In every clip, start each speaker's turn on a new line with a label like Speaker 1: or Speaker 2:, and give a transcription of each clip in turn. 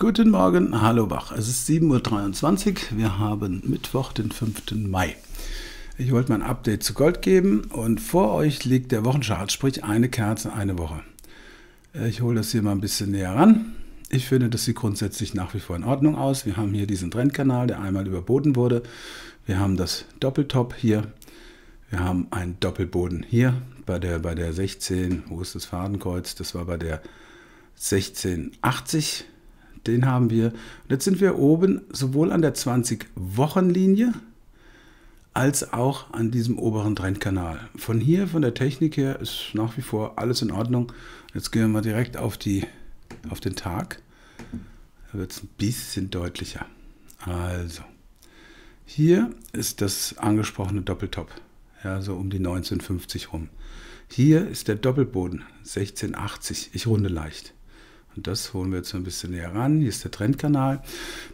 Speaker 1: Guten Morgen, hallo Bach. Es ist 7.23 Uhr, wir haben Mittwoch, den 5. Mai. Ich wollte mein Update zu Gold geben und vor euch liegt der Wochenchart, sprich eine Kerze, eine Woche. Äh, ich hole das hier mal ein bisschen näher ran. Ich finde, das sieht grundsätzlich nach wie vor in Ordnung aus. Wir haben hier diesen Trendkanal, der einmal überboten wurde. Wir haben das Doppeltop hier. Wir haben einen Doppelboden hier bei der, bei der 16, wo ist das Fadenkreuz? Das war bei der 1680. Den haben wir. Und jetzt sind wir oben sowohl an der 20-Wochen-Linie als auch an diesem oberen Trendkanal. Von hier, von der Technik her, ist nach wie vor alles in Ordnung. Jetzt gehen wir mal direkt auf, die, auf den Tag. Da wird es ein bisschen deutlicher. Also, hier ist das angesprochene Doppeltop. Ja, so um die 1950 rum. Hier ist der Doppelboden 1680. Ich runde leicht. Und das holen wir jetzt ein bisschen näher ran. Hier ist der Trendkanal.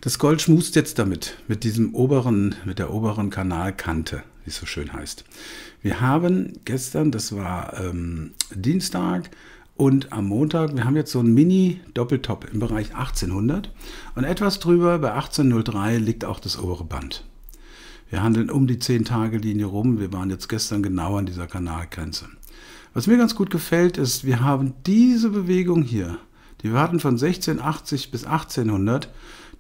Speaker 1: Das Gold schmust jetzt damit, mit diesem oberen, mit der oberen Kanalkante, wie es so schön heißt. Wir haben gestern, das war ähm, Dienstag, und am Montag, wir haben jetzt so einen Mini-Doppeltop im Bereich 1800 und etwas drüber bei 1803 liegt auch das obere Band. Wir handeln um die 10-Tage-Linie rum. Wir waren jetzt gestern genau an dieser Kanalgrenze. Was mir ganz gut gefällt, ist, wir haben diese Bewegung hier die wir hatten von 1680 bis 1800,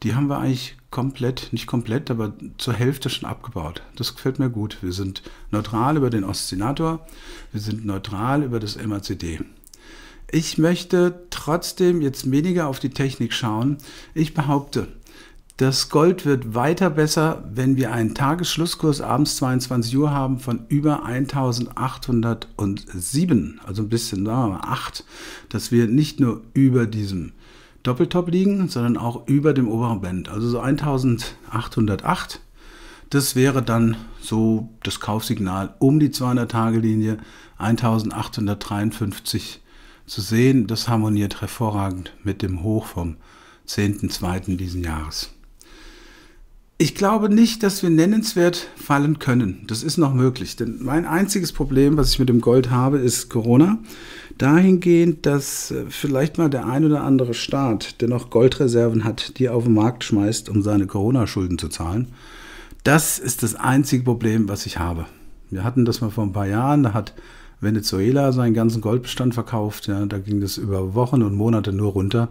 Speaker 1: die haben wir eigentlich komplett, nicht komplett, aber zur Hälfte schon abgebaut. Das gefällt mir gut. Wir sind neutral über den Oszillator, wir sind neutral über das MACD. Ich möchte trotzdem jetzt weniger auf die Technik schauen. Ich behaupte, das Gold wird weiter besser, wenn wir einen Tagesschlusskurs abends 22 Uhr haben von über 1807, also ein bisschen, sagen wir mal, 8, dass wir nicht nur über diesem Doppeltop liegen, sondern auch über dem oberen Band, also so 1808. Das wäre dann so das Kaufsignal um die 200-Tage-Linie 1853 zu sehen. Das harmoniert hervorragend mit dem Hoch vom 10.2. diesen Jahres. Ich glaube nicht, dass wir nennenswert fallen können. Das ist noch möglich. Denn mein einziges Problem, was ich mit dem Gold habe, ist Corona. Dahingehend, dass äh, vielleicht mal der ein oder andere Staat, der noch Goldreserven hat, die auf den Markt schmeißt, um seine Corona-Schulden zu zahlen. Das ist das einzige Problem, was ich habe. Wir hatten das mal vor ein paar Jahren. Da hat Venezuela seinen ganzen Goldbestand verkauft. Ja, da ging das über Wochen und Monate nur runter.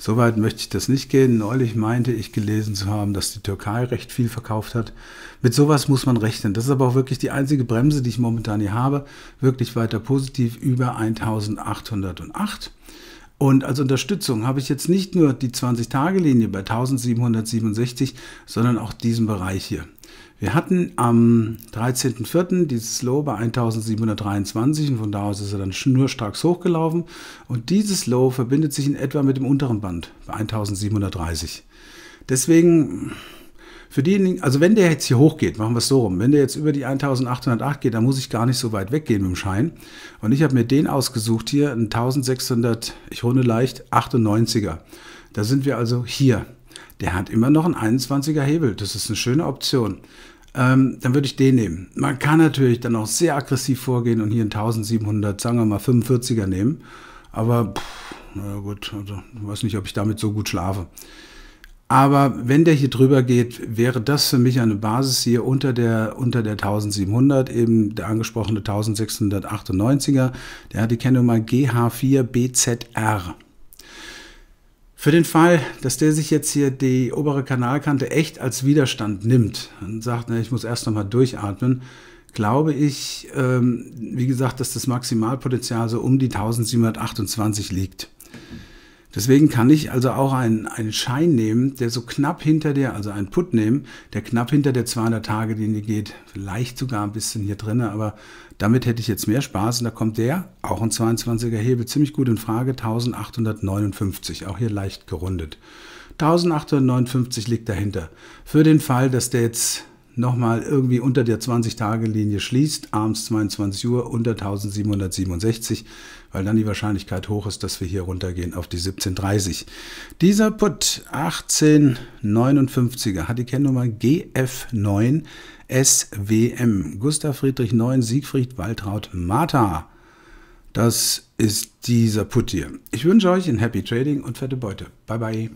Speaker 1: Soweit möchte ich das nicht gehen. Neulich meinte ich gelesen zu haben, dass die Türkei recht viel verkauft hat. Mit sowas muss man rechnen. Das ist aber auch wirklich die einzige Bremse, die ich momentan hier habe. Wirklich weiter positiv über 1808. Und als Unterstützung habe ich jetzt nicht nur die 20-Tage-Linie bei 1767, sondern auch diesen Bereich hier. Wir hatten am 13.04. dieses Low bei 1723 und von da aus ist er dann schnurstracks hochgelaufen. Und dieses Low verbindet sich in etwa mit dem unteren Band bei 1730. Deswegen, für diejenigen, also wenn der jetzt hier hochgeht, machen wir es so rum, wenn der jetzt über die 1808 geht, dann muss ich gar nicht so weit weggehen mit dem Schein. Und ich habe mir den ausgesucht hier, ein 1600, ich runde leicht, 98er. Da sind wir also hier der hat immer noch einen 21er Hebel. Das ist eine schöne Option. Ähm, dann würde ich den nehmen. Man kann natürlich dann auch sehr aggressiv vorgehen und hier einen 1700, sagen wir mal 45er nehmen. Aber pff, na gut, also weiß nicht, ob ich damit so gut schlafe. Aber wenn der hier drüber geht, wäre das für mich eine Basis hier unter der, unter der 1700, eben der angesprochene 1698er. Der hat die Kennnummer GH4BZR. Für den Fall, dass der sich jetzt hier die obere Kanalkante echt als Widerstand nimmt und sagt, na, ich muss erst nochmal durchatmen, glaube ich, ähm, wie gesagt, dass das Maximalpotenzial so um die 1728 liegt. Deswegen kann ich also auch einen, einen Schein nehmen, der so knapp hinter der, also einen Put nehmen, der knapp hinter der 200-Tage-Linie geht. Vielleicht sogar ein bisschen hier drin, aber damit hätte ich jetzt mehr Spaß. Und da kommt der, auch ein 22er Hebel, ziemlich gut in Frage, 1859, auch hier leicht gerundet. 1859 liegt dahinter. Für den Fall, dass der jetzt nochmal irgendwie unter der 20-Tage-Linie schließt, abends 22 Uhr unter 1767, weil dann die Wahrscheinlichkeit hoch ist, dass wir hier runtergehen auf die 1730. Dieser Put 1859er hat die Kennnummer GF9 SWM. Gustav Friedrich 9 Siegfried Waltraud Martha. Das ist dieser Put hier. Ich wünsche euch ein Happy Trading und fette Beute. Bye bye.